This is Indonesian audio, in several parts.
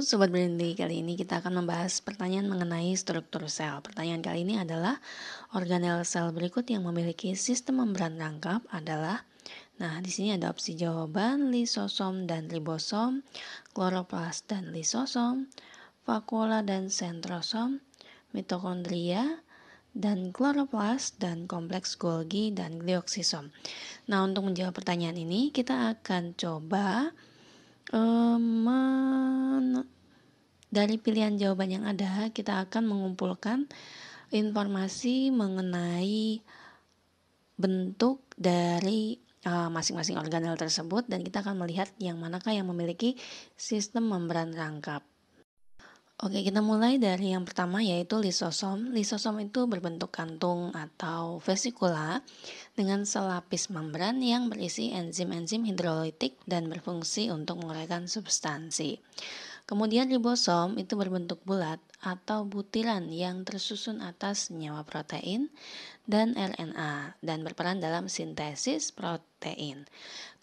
Sobat Brandly, kali ini kita akan membahas pertanyaan mengenai struktur sel. Pertanyaan kali ini adalah organel sel berikut yang memiliki sistem membran rangkap adalah Nah, di sini ada opsi jawaban lisosom dan ribosom, kloroplas dan lisosom, vakuola dan sentrosom, mitokondria, dan kloroplas dan kompleks Golgi dan glioksisom. Nah, untuk menjawab pertanyaan ini kita akan coba um, dari pilihan jawaban yang ada kita akan mengumpulkan informasi mengenai bentuk dari eh, masing-masing uh, organel tersebut dan kita akan melihat yang manakah yang memiliki sistem membran rangkap. Oke, kita mulai dari yang pertama yaitu lisosom. Lisosom itu berbentuk kantung atau vesikula dengan selapis membran yang berisi enzim-enzim hidrolitik dan berfungsi untuk menguraikan substansi. Kemudian ribosom itu berbentuk bulat atau butiran yang tersusun atas senyawa protein dan RNA dan berperan dalam sintesis protein.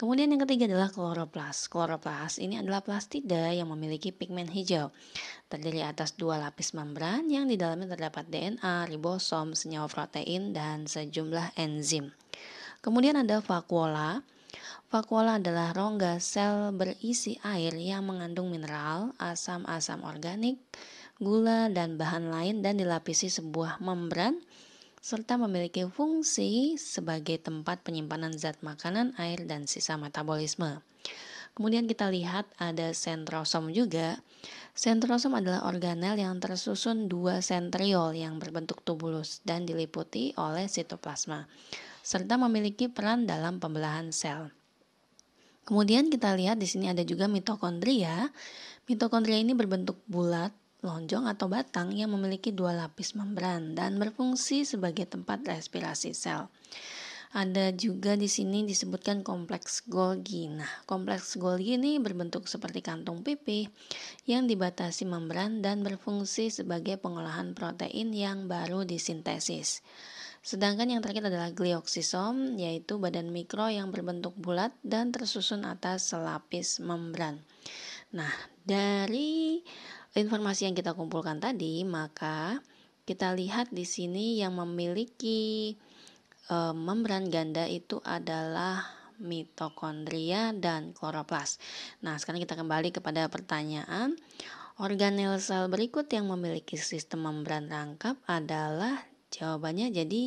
Kemudian yang ketiga adalah kloroplas. Kloroplas ini adalah plastida yang memiliki pigmen hijau. Terdiri atas dua lapis membran yang di dalamnya terdapat DNA, ribosom, senyawa protein, dan sejumlah enzim. Kemudian ada vakuola Vakuola adalah rongga sel berisi air yang mengandung mineral, asam-asam organik, gula, dan bahan lain dan dilapisi sebuah membran serta memiliki fungsi sebagai tempat penyimpanan zat makanan, air, dan sisa metabolisme. Kemudian kita lihat ada sentrosom juga. Sentrosom adalah organel yang tersusun dua sentriol yang berbentuk tubulus dan diliputi oleh sitoplasma serta memiliki peran dalam pembelahan sel. Kemudian kita lihat di sini ada juga mitokondria. Mitokondria ini berbentuk bulat, lonjong atau batang yang memiliki dua lapis membran dan berfungsi sebagai tempat respirasi sel. Ada juga di sini disebutkan kompleks Golgi. Nah, kompleks Golgi ini berbentuk seperti kantung pipih yang dibatasi membran dan berfungsi sebagai pengolahan protein yang baru disintesis. Sedangkan yang terakhir adalah glioksisom, yaitu badan mikro yang berbentuk bulat dan tersusun atas selapis membran. Nah, dari informasi yang kita kumpulkan tadi, maka kita lihat di sini yang memiliki e, membran ganda itu adalah mitokondria dan kloroplas. Nah, sekarang kita kembali kepada pertanyaan. Organel sel berikut yang memiliki sistem membran rangkap adalah Jawabannya jadi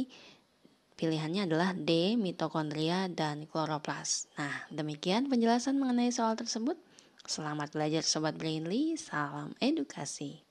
pilihannya adalah D, mitokondria, dan kloroplas. Nah, demikian penjelasan mengenai soal tersebut. Selamat belajar Sobat Brainly, salam edukasi.